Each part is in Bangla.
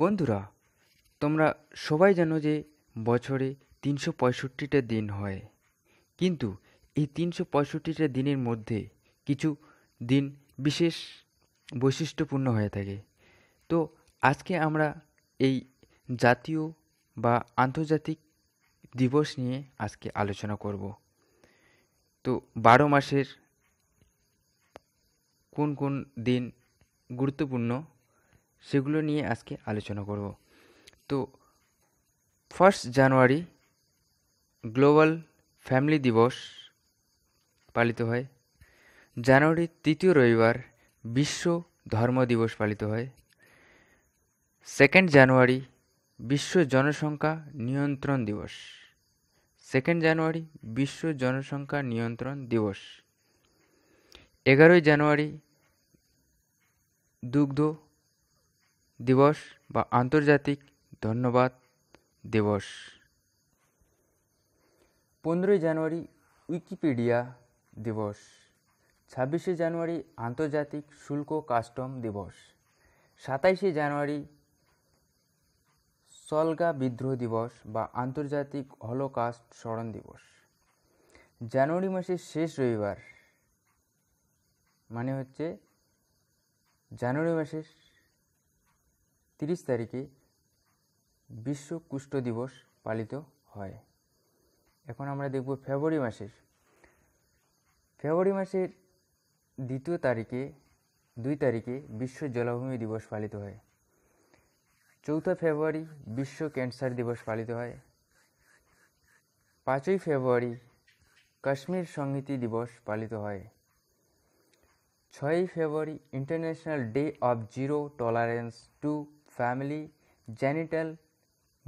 বন্ধুরা তোমরা সবাই জানো যে বছরে তিনশো পঁয়ষট্টিটা দিন হয় কিন্তু এই তিনশো পঁয়ষট্টিটা দিনের মধ্যে কিছু দিন বিশেষ বৈশিষ্ট্যপূর্ণ হয়ে থাকে তো আজকে আমরা এই জাতীয় বা আন্তর্জাতিক দিবস নিয়ে আজকে আলোচনা করব তো বারো মাসের কোন কোন দিন গুরুত্বপূর্ণ সেগুলো নিয়ে আজকে আলোচনা করব তো ফার্স্ট জানুয়ারি গ্লোবাল ফ্যামিলি দিবস পালিত হয় জানুয়ারির তৃতীয় রবিবার বিশ্ব ধর্ম দিবস পালিত হয় সেকেন্ড জানুয়ারি বিশ্ব জনসংখ্যা নিয়ন্ত্রণ দিবস সেকেন্ড জানুয়ারি বিশ্ব জনসংখ্যা নিয়ন্ত্রণ দিবস এগারোই জানুয়ারি দুগ্ধ দিবস বা আন্তর্জাতিক ধন্যবাদ দিবস পনেরোই জানুয়ারি উইকিপিডিয়া দিবস ছাব্বিশে জানুয়ারি আন্তর্জাতিক শুল্ক কাস্টম দিবস সাতাইশে জানুয়ারি সলগা বিদ্রোহ দিবস বা আন্তর্জাতিক হলোকাস্ট স্মরণ দিবস জানুয়ারি মাসের শেষ রবিবার মানে হচ্ছে জানুয়ারি মাসের তিরিশ তারিখে বিশ্ব কুষ্ঠ দিবস পালিত হয় এখন আমরা দেখব ফেব্রুয়ারি মাসের ফেব্রুয়ারি মাসের দ্বিতীয় তারিখে দুই তারিখে বিশ্ব জলাভূমি দিবস পালিত হয় চৌঠা ফেব্রুয়ারি বিশ্ব ক্যান্সার দিবস পালিত হয় পাঁচই ফেব্রুয়ারি কাশ্মীর সংহিতি দিবস পালিত হয় ছয়ই February international day of zero tolerance to family genital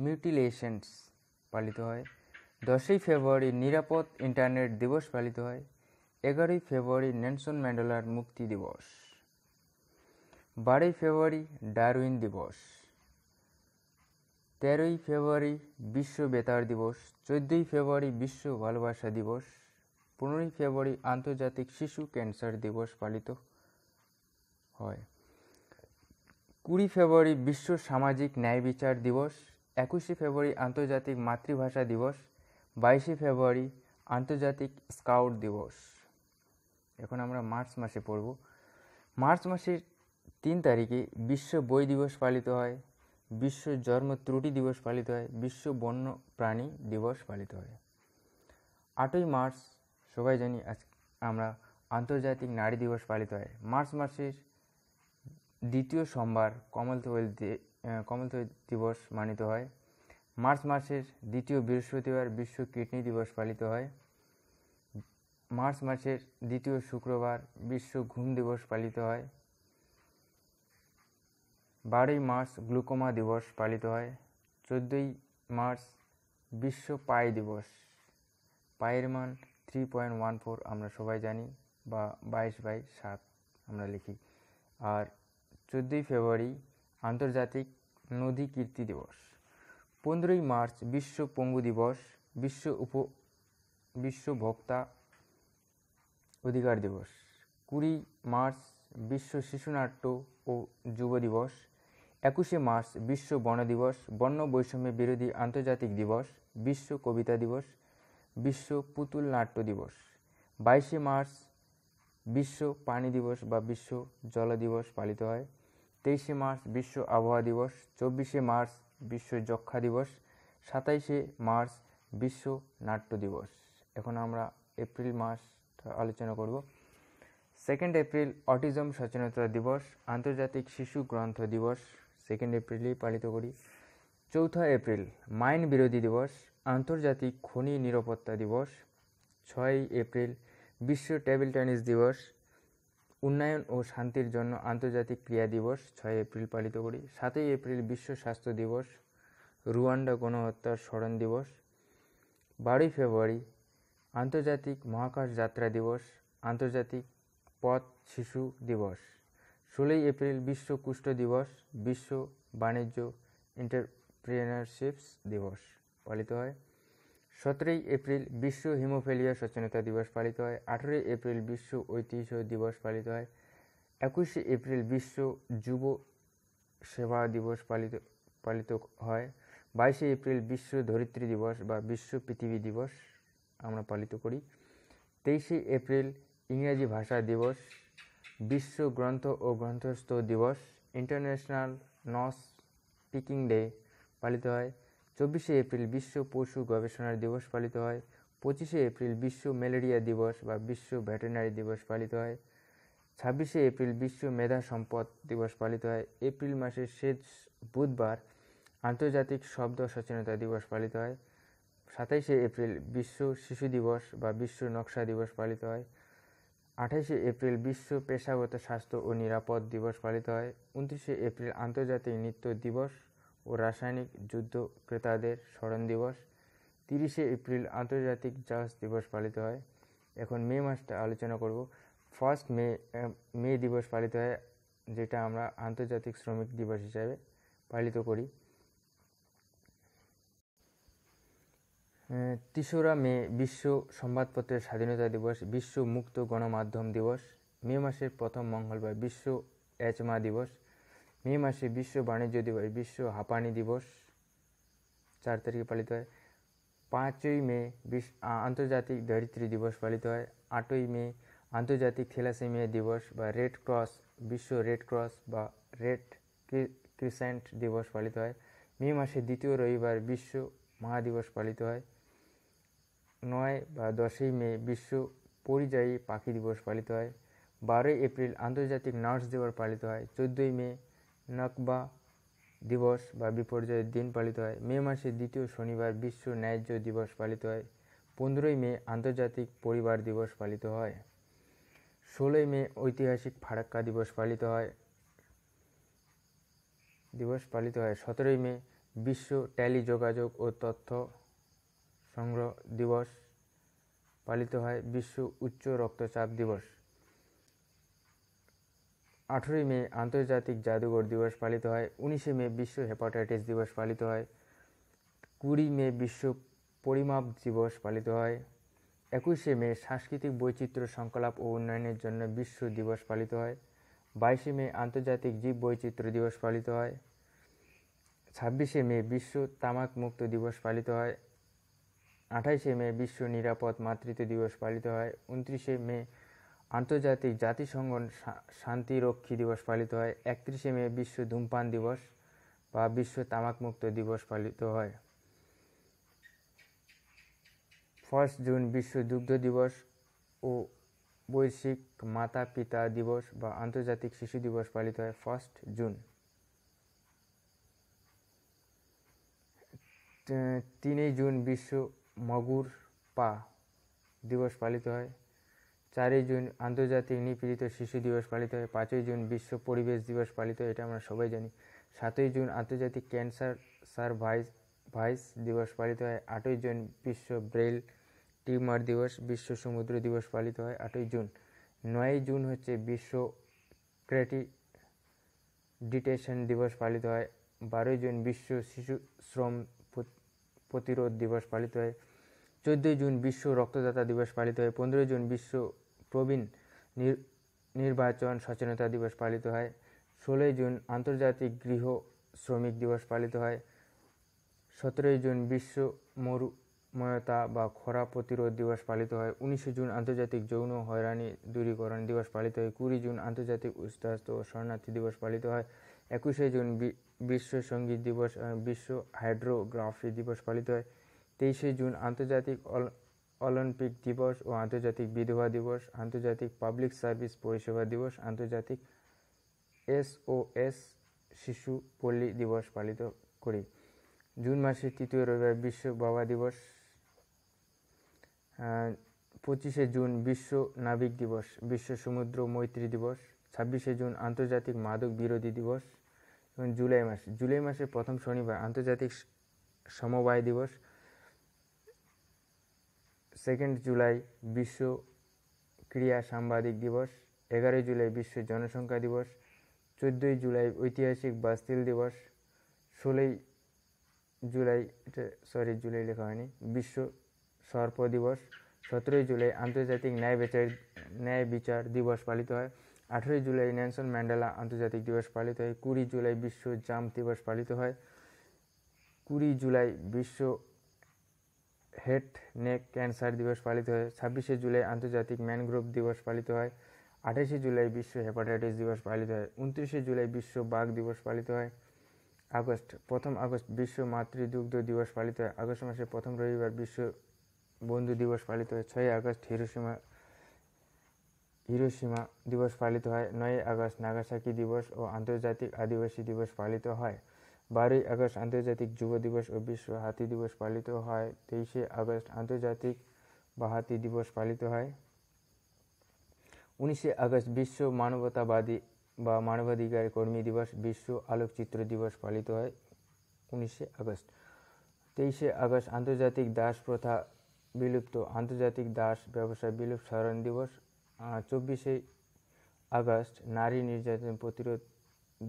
mutilations পালিত হয় দশই ফেব্রুয়ারি নিরাপদ ইন্টারনেট দিবস পালিত হয় এগারোই ফেব্রুয়ারি নেলসন ম্যান্ডেলার মুক্তি দিবস বারোই ফেব্রুয়ারি ডারউইন দিবস তেরোই ফেব্রুয়ারি বিশ্ব বেতার দিবস চোদ্দই ফেব্রুয়ারি বিশ্ব ভালোবাসা দিবস পনেরোই ফেব্রুয়ারি আন্তর্জাতিক শিশু ক্যান্সার দিবস পালিত হয় কুড়ি ফেব্রুয়ারি বিশ্ব সামাজিক ন্যায় বিচার দিবস একুশে ফেব্রুয়ারি আন্তর্জাতিক মাতৃভাষা দিবস বাইশে ফেব্রুয়ারি আন্তর্জাতিক স্কাউট দিবস এখন আমরা মার্চ মাসে পড়ব মার্চ মাসের তিন তারিখে বিশ্ব বই দিবস পালিত হয় বিশ্ব জন্ম ত্রুটি দিবস পালিত হয় বিশ্ব বন্য প্রাণী দিবস পালিত হয় আটই মার্চ সবাই জানি আজ আমরা আন্তর্জাতিক নারী দিবস পালিত হয় মার্চ মাসের দ্বিতীয় সোমবার কমনওয়েলথ কমনওয়েলথ দিবস মানিত হয় মার্চ মাসের দ্বিতীয় বৃহস্পতিবার বিশ্ব কিডনি দিবস পালিত হয় মার্চ মাসের দ্বিতীয় শুক্রবার বিশ্ব ঘুম দিবস পালিত হয় বারোই মার্চ গ্লুকোমা দিবস পালিত হয় চোদ্দোই মার্চ বিশ্ব পায়ে দিবস পায়ের মান থ্রি পয়েন্ট ওয়ান ফোর আমরা সবাই জানি বা বাইশ বাই সাত আমরা লিখি আর চোদ্দোই ফেব্রুয়ারি আন্তর্জাতিক নদী কীর্তি দিবস পনেরোই মার্চ বিশ্ব পঙ্গু দিবস বিশ্ব উপ বিশ্ব ভোক্তা অধিকার দিবস কুড়ি মার্চ বিশ্ব শিশুনাট্য ও যুব দিবস একুশে মার্চ বিশ্ব বন দিবস বন্য বৈষম্য বিরোধী আন্তর্জাতিক দিবস বিশ্ব কবিতা দিবস বিশ্ব পুতুল নাট্য দিবস বাইশে মার্চ বিশ্ব পানি দিবস বা বিশ্ব জল দিবস পালিত হয় তেইশে মার্চ বিশ্ব আবহাওয়া দিবস চব্বিশে মার্চ বিশ্ব যক্ষা দিবস সাতাইশে মার্চ বিশ্ব নাট্য দিবস এখন আমরা এপ্রিল মাস আলোচনা করব সেকেন্ড এপ্রিল অটিজম সচেতনতা দিবস আন্তর্জাতিক শিশু গ্রন্থ দিবস সেকেন্ড এপ্রিলই পালিত করি চৌঠা এপ্রিল মাইন বিরোধী দিবস আন্তর্জাতিক খনি নিরাপত্তা দিবস ছয়ই এপ্রিল বিশ্ব টেবিল টেনিস দিবস উন্নয়ন ও শান্তির জন্য আন্তর্জাতিক ক্রিয়া দিবস ছয় এপ্রিল পালিত করি সাতই এপ্রিল বিশ্ব স্বাস্থ্য দিবস রুয়ান্ডা গণহত্যার স্মরণ দিবস বারোই ফেব্রুয়ারি আন্তর্জাতিক মহাকাশ যাত্রা দিবস আন্তর্জাতিক পথ শিশু দিবস ষোলোই এপ্রিল বিশ্ব কুষ্ঠ দিবস বিশ্ব বাণিজ্য এন্টারপ্রেনারশিপস দিবস পালিত হয় সতেরোই এপ্রিল বিশ্ব হিমোফেলিয়া সচেতনতা দিবস পালিত হয় আঠেরোই এপ্রিল বিশ্ব ঐতিহ্য দিবস পালিত হয় একুশে এপ্রিল বিশ্ব যুব সেবা দিবস পালিত পালিত হয় বাইশে এপ্রিল বিশ্ব ধরিত্রী দিবস বা বিশ্ব পৃথিবী দিবস আমরা পালিত করি তেইশে এপ্রিল ইংরাজি ভাষা দিবস বিশ্ব গ্রন্থ ও গ্রন্থস্থ দিবস ইন্টারন্যাশনাল নস স্পিকিং ডে পালিত হয় চব্বিশে এপ্রিল বিশ্ব পশু গবেষণার দিবস পালিত হয় পঁচিশে এপ্রিল বিশ্ব ম্যালেরিয়া দিবস বা বিশ্ব ভেটেরিনারি দিবস পালিত হয় ছাব্বিশে এপ্রিল বিশ্ব মেধা সম্পদ দিবস পালিত হয় এপ্রিল মাসের শেষ বুধবার আন্তর্জাতিক শব্দ সচেতনতা দিবস পালিত হয় সাতাইশে এপ্রিল বিশ্ব শিশু দিবস বা বিশ্ব নকশা দিবস পালিত হয় আঠাইশে এপ্রিল বিশ্ব পেশাগত স্বাস্থ্য ও নিরাপদ দিবস পালিত হয় উনত্রিশে এপ্রিল আন্তর্জাতিক নৃত্য দিবস ও রাসায়নিক যুদ্ধ ক্রেতাদের স্মরণ দিবস তিরিশে এপ্রিল আন্তর্জাতিক জাহাজ দিবস পালিত হয় এখন মে মাসটা আলোচনা করব ফার্স্ট মে মে দিবস পালিত হয় যেটা আমরা আন্তর্জাতিক শ্রমিক দিবস হিসাবে পালিত করি তেসরা মে বিশ্ব সংবাদপত্রের স্বাধীনতা দিবস বিশ্ব মুক্ত গণমাধ্যম দিবস মে মাসের প্রথম মঙ্গলবার বিশ্ব এচমা দিবস মে মাসে বিশ্ব বাণিজ্য দিবস বিশ্ব হাঁপানি দিবস চার তারিখে পালিত হয় পাঁচই মে বিশ আন্তর্জাতিক ধরিত্রী দিবস পালিত হয় আটই মে আন্তর্জাতিক থেলাসেমিয়া দিবস বা রেড ক্রস বিশ্ব রেড ক্রস বা রেড ক্রিসেন্ট দিবস পালিত হয় মে মাসে দ্বিতীয় রবিবার বিশ্ব মহাদিবস পালিত হয় নয় বা দশই মে বিশ্ব পরিযায়ী পাখি দিবস পালিত হয় বারোই এপ্রিল আন্তর্জাতিক নার্স দিবস পালিত হয় চোদ্দোই মে নাকবা দিবস বা বিপর্যয়ের দিন পালিত হয় মে মাসে দ্বিতীয় শনিবার বিশ্ব ন্যায্য দিবস পালিত হয় পনেরোই মে আন্তর্জাতিক পরিবার দিবস পালিত হয় ষোলোই মে ঐতিহাসিক ফারাক্কা দিবস পালিত হয় দিবস পালিত হয় সতেরোই মে বিশ্ব ট্যালি যোগাযোগ ও তথ্য সংগ্রহ দিবস পালিত হয় বিশ্ব উচ্চ রক্তচাপ দিবস আঠেরোই মে আন্তর্জাতিক জাদুঘর দিবস পালিত হয় উনিশে মে বিশ্ব হেপাটাইটিস দিবস পালিত হয় কুড়ি মে বিশ্ব পরিমাপ দিবস পালিত হয় একুশে মে সাংস্কৃতিক বৈচিত্র্য সংকলাপ ও উন্নয়নের জন্য বিশ্ব দিবস পালিত হয় বাইশে মে আন্তর্জাতিক জীব বৈচিত্র্য দিবস পালিত হয় ছাব্বিশে মে বিশ্ব তামাক মুক্ত দিবস পালিত হয় আঠাইশে মে বিশ্ব নিরাপদ মাতৃত্ব দিবস পালিত হয় উনত্রিশে মে আন্তর্জাতিক জাতিসংঘ শান্তিরক্ষী দিবস পালিত হয় একত্রিশে মে বিশ্ব ধূমপান দিবস বা বিশ্ব তামাকমুক্ত দিবস পালিত হয় ফার্স্ট জুন বিশ্ব দুগ্ধ দিবস ও বৈশ্বিক মাতা পিতা দিবস বা আন্তর্জাতিক শিশু দিবস পালিত হয় ফার্স্ট জুন তিনই জুন বিশ্ব মগুর পা দিবস পালিত হয় চারই জুন আন্তর্জাতিক নিপীড়িত শিশু দিবস পালিত হয় পাঁচই জুন বিশ্ব পরিবেশ দিবস পালিত হয় এটা আমরা সবাই জানি সাতই জুন আন্তর্জাতিক ক্যান্সার সার্ভাইস ভাইস দিবস পালিত হয় আটই জুন বিশ্ব ব্রেল টিউমার দিবস বিশ্ব সমুদ্র দিবস পালিত হয় আটই জুন নয়ই জুন হচ্ছে বিশ্ব ক্রেটি ডিটেশন দিবস পালিত হয় বারোই জুন বিশ্ব শিশু শ্রম প্রতিরোধ দিবস পালিত হয় চোদ্দোই জুন বিশ্ব রক্তদাতা দিবস পালিত হয় পনেরোই জুন বিশ্ব প্রবীণ নির্বাচন সচেতনতা দিবস পালিত হয় ষোলোই জুন আন্তর্জাতিক গৃহ শ্রমিক দিবস পালিত হয় সতেরোই জুন বিশ্ব মরুময়তা বা খরা প্রতিরোধ দিবস পালিত হয় উনিশে জুন আন্তর্জাতিক যৌন হয়রানি দূরীকরণ দিবস পালিত হয় কুড়ি জুন আন্তর্জাতিক উচ্চাস্ত ও শরণার্থী দিবস পালিত হয় একুশে জুন বিশ্ব সঙ্গীত দিবস বিশ্ব হাইড্রোগ্রাফি দিবস পালিত হয় তেইশে জুন আন্তর্জাতিক অলিম্পিক দিবস ও আন্তর্জাতিক বিধবা দিবস আন্তর্জাতিক পাবলিক সার্ভিস পরিষেবা দিবস আন্তর্জাতিক এসওএস শিশু পল্লী দিবস পালিত করি জুন মাসের তৃতীয় রবিবার বিশ্ব বাবা দিবস পঁচিশে জুন বিশ্ব নাবিক দিবস বিশ্ব সমুদ্র মৈত্রী দিবস ছাব্বিশে জুন আন্তর্জাতিক মাদক বিরোধী দিবস এবং জুলাই মাস জুলাই মাসের প্রথম শনিবার আন্তর্জাতিক সমবায় দিবস সেকেন্ড জুলাই বিশ্ব ক্রীড়া সাংবাদিক দিবস এগারোই জুলাই বিশ্ব জনসংখ্যা দিবস চোদ্দোই জুলাই ঐতিহাসিক বাস্তিল দিবস ষোলোই জুলাই এটা সরি জুলাই লেখা হয়নি বিশ্ব সর্প দিবস সতেরোই জুলাই আন্তর্জাতিক ন্যায় বিচার ন্যায় বিচার দিবস পালিত হয় আঠেরোই জুলাই ন্যানসন ম্যান্ডেলা আন্তর্জাতিক দিবস পালিত হয় কুড়ি জুলাই বিশ্ব জাম্প দিবস পালিত হয় কুড়ি জুলাই বিশ্ব হেড নেক ক্যান্সার দিবস পালিত হয় ছাব্বিশে জুলাই আন্তর্জাতিক ম্যানগ্রোভ দিবস পালিত হয় আঠাশে জুলাই বিশ্ব হেপাটাইটিস দিবস পালিত হয় উনত্রিশে জুলাই বিশ্ব বাঘ দিবস পালিত হয় আগস্ট প্রথম আগস্ট বিশ্ব মাতৃদুগ্ধ দিবস পালিত হয় আগস্ট মাসে প্রথম রবিবার বিশ্ব বন্ধু দিবস পালিত হয় ছয় আগস্ট হিরোসীমা হিরোসীমা দিবস পালিত হয় নয় আগস্ট নাগাসাকি দিবস ও আন্তর্জাতিক আদিবাসী দিবস পালিত হয় বারোই আগস্ট আন্তর্জাতিক যুব দিবস ও বিশ্ব হাতি দিবস পালিত হয় তেইশে আগস্ট আন্তর্জাতিক বাহাতি দিবস পালিত হয় উনিশে আগস্ট বিশ্ব মানবতাবাদী বা মানবাধিকার কর্মী দিবস বিশ্ব আলোকচিত্র দিবস পালিত হয় উনিশে আগস্ট তেইশে আগস্ট আন্তর্জাতিক দাস প্রথা বিলুপ্ত আন্তর্জাতিক দাস ব্যবসা বিলুপ স্মরণ দিবস চব্বিশে আগস্ট নারী নির্যাতন প্রতিরোধ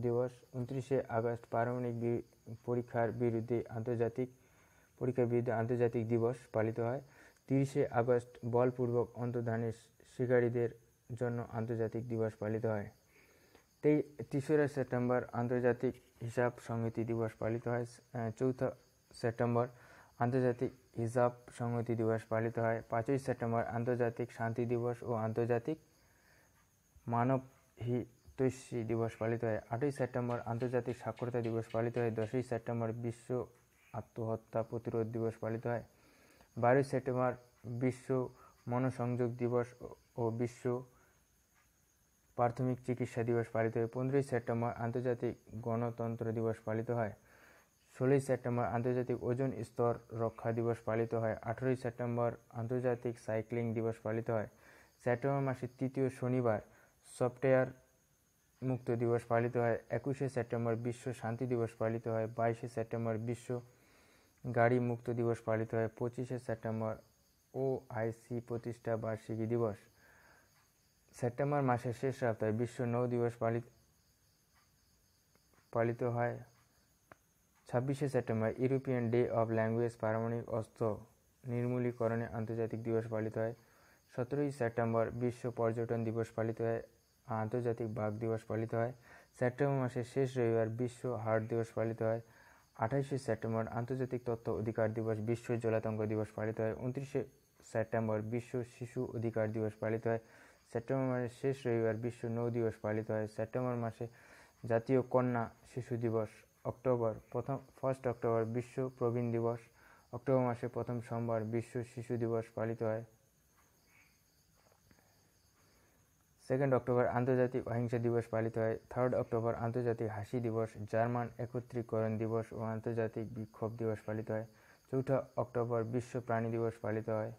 দিবস উনত্রিশে আগস্ট পারমাণবিক পরীক্ষার বিরুদ্ধে আন্তর্জাতিক পরীক্ষার বিরুদ্ধে আন্তর্জাতিক দিবস পালিত হয় তিরিশে আগস্ট বলপূর্বক অন্তর্ধানের শিকারীদের জন্য আন্তর্জাতিক দিবস পালিত হয় তেই তেসরা সেপ্টেম্বর আন্তর্জাতিক হিসাব সংহতি দিবস পালিত হয় চৌথ সেপ্টেম্বর আন্তর্জাতিক হিসাব সংহতি দিবস পালিত হয় পাঁচই সেপ্টেম্বর আন্তর্জাতিক শান্তি দিবস ও আন্তর্জাতিক মানব সাতত্রিশটি দিবস পালিত হয় আটই সেপ্টেম্বর আন্তর্জাতিক সাক্ষরতা দিবস পালিত হয় দশই সেপ্টেম্বর বিশ্ব আত্মহত্যা প্রতিরোধ দিবস পালিত হয় বারোই সেপ্টেম্বর বিশ্ব মনসংযোগ দিবস ও বিশ্ব প্রাথমিক চিকিৎসা দিবস পালিত হয় পনেরোই সেপ্টেম্বর আন্তর্জাতিক গণতন্ত্র দিবস পালিত হয় ষোলোই সেপ্টেম্বর আন্তর্জাতিক ওজন স্তর রক্ষা দিবস পালিত হয় আঠেরোই সেপ্টেম্বর আন্তর্জাতিক সাইক্লিং দিবস পালিত হয় সেপ্টেম্বর মাসের তৃতীয় শনিবার সফটওয়্যার মুক্ত দিবস পালিত হয় একুশে সেপ্টেম্বর বিশ্ব শান্তি দিবস পালিত হয় বাইশে সেপ্টেম্বর বিশ্ব গাড়ি মুক্ত দিবস পালিত হয় পঁচিশে সেপ্টেম্বর ও আইসি প্রতিষ্ঠা বার্ষিকী দিবস সেপ্টেম্বর মাসের শেষ সপ্তাহে বিশ্ব নৌ দিবস পালিত পালিত হয় ছাব্বিশে September European day of language পারমাণবিক অস্ত্র নির্মূলীকরণে আন্তর্জাতিক দিবস পালিত হয় সতেরোই সেপ্টেম্বর বিশ্ব পর্যটন দিবস পালিত হয় আন্তর্জাতিক বাঘ দিবস পালিত হয় সেপ্টেম্বর মাসের শেষ রবিবার বিশ্ব হার্ট দিবস পালিত হয় আঠাইশে সেপ্টেম্বর আন্তর্জাতিক তথ্য অধিকার দিবস বিশ্ব জলাতঙ্ক দিবস পালিত হয় উনত্রিশে সেপ্টেম্বর বিশ্ব শিশু অধিকার দিবস পালিত হয় সেপ্টেম্বর মাসের শেষ রবিবার বিশ্ব নৌ দিবস পালিত হয় সেপ্টেম্বর মাসে জাতীয় কন্যা শিশু দিবস অক্টোবর প্রথম ফার্স্ট অক্টোবর বিশ্ব প্রবীণ দিবস অক্টোবর মাসে প্রথম সোমবার বিশ্ব শিশু দিবস পালিত হয় সেকেন্ড অক্টোবর আন্তর্জাতিক অহিংসা দিবস পালিত হয় থার্ড অক্টোবর আন্তর্জাতিক হাসি দিবস জার্মান একত্রীকরণ দিবস ও আন্তর্জাতিক বিক্ষোভ দিবস পালিত হয় চৌঠা অক্টোবর বিশ্ব প্রাণী দিবস পালিত হয়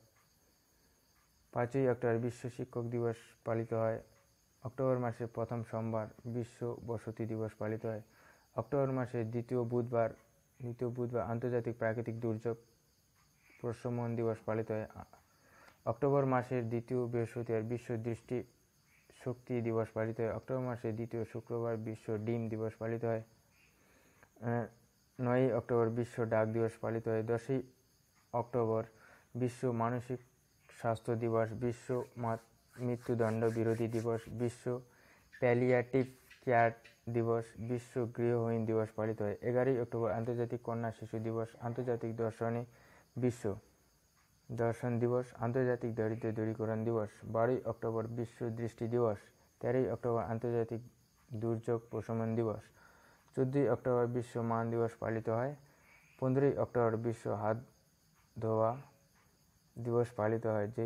পাঁচই অক্টোবর বিশ্ব শিক্ষক দিবস পালিত হয় অক্টোবর মাসের প্রথম সোমবার বিশ্ব বসতি দিবস পালিত হয় অক্টোবর মাসের দ্বিতীয় বুধবার দ্বিতীয় বুধবার আন্তর্জাতিক প্রাকৃতিক দুর্যোগ প্রশমন দিবস পালিত হয় অক্টোবর মাসের দ্বিতীয় বৃহস্পতিবার বিশ্ব দৃষ্টি শক্তি দিবস পালিত হয় অক্টোবর মাসে দ্বিতীয় শুক্রবার বিশ্ব ডিম দিবস পালিত হয় নয়ই অক্টোবর বিশ্ব ডাক দিবস পালিত হয় দশই অক্টোবর বিশ্ব মানসিক স্বাস্থ্য দিবস বিশ্ব মৃত্যুদণ্ড বিরোধী দিবস বিশ্ব প্যালিয়াটিভ কেয়ার দিবস বিশ্ব গৃহহীন দিবস পালিত হয় এগারোই অক্টোবর আন্তর্জাতিক কন্যা শিশু দিবস আন্তর্জাতিক দর্শনী বিশ্ব দর্শন দিবস আন্তর্জাতিক দরিদ্র দূরীকরণ দিবস বারোই অক্টোবর বিশ্ব দৃষ্টি দিবস তেরোই অক্টোবর আন্তর্জাতিক দুর্যোগ প্রশমন দিবস চোদ্দোই অক্টোবর বিশ্ব মান দিবস পালিত হয় পনেরোই অক্টোবর বিশ্ব হাত ধোয়া দিবস পালিত হয় যে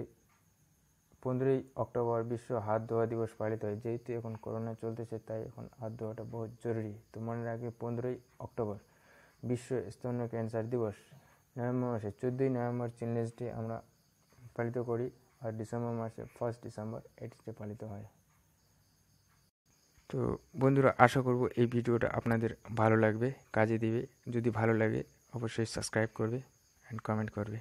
পনেরোই অক্টোবর বিশ্ব হাত ধোয়া দিবস পালিত হয় যেহেতু এখন করোনা চলতেছে তাই এখন হাত ধোয়াটা বহুত জরুরি তো মনে রাখবে পনেরোই অক্টোবর বিশ্ব স্তন্য ক্যান্সার দিবস নভেম্বর মাসে চোদ্দোই নভেম্বর চিলড্রেন্স ডে আমরা পালিত করি আর ডিসেম্বর মাসে ফার্স্ট ডিসেম্বর এটিতে পালিত হয় তো বন্ধুরা আশা করব এই ভিডিওটা আপনাদের ভালো লাগবে কাজে দিবে যদি ভালো লাগে অবশ্যই সাবস্ক্রাইব করবে অ্যান্ড কমেন্ট করবে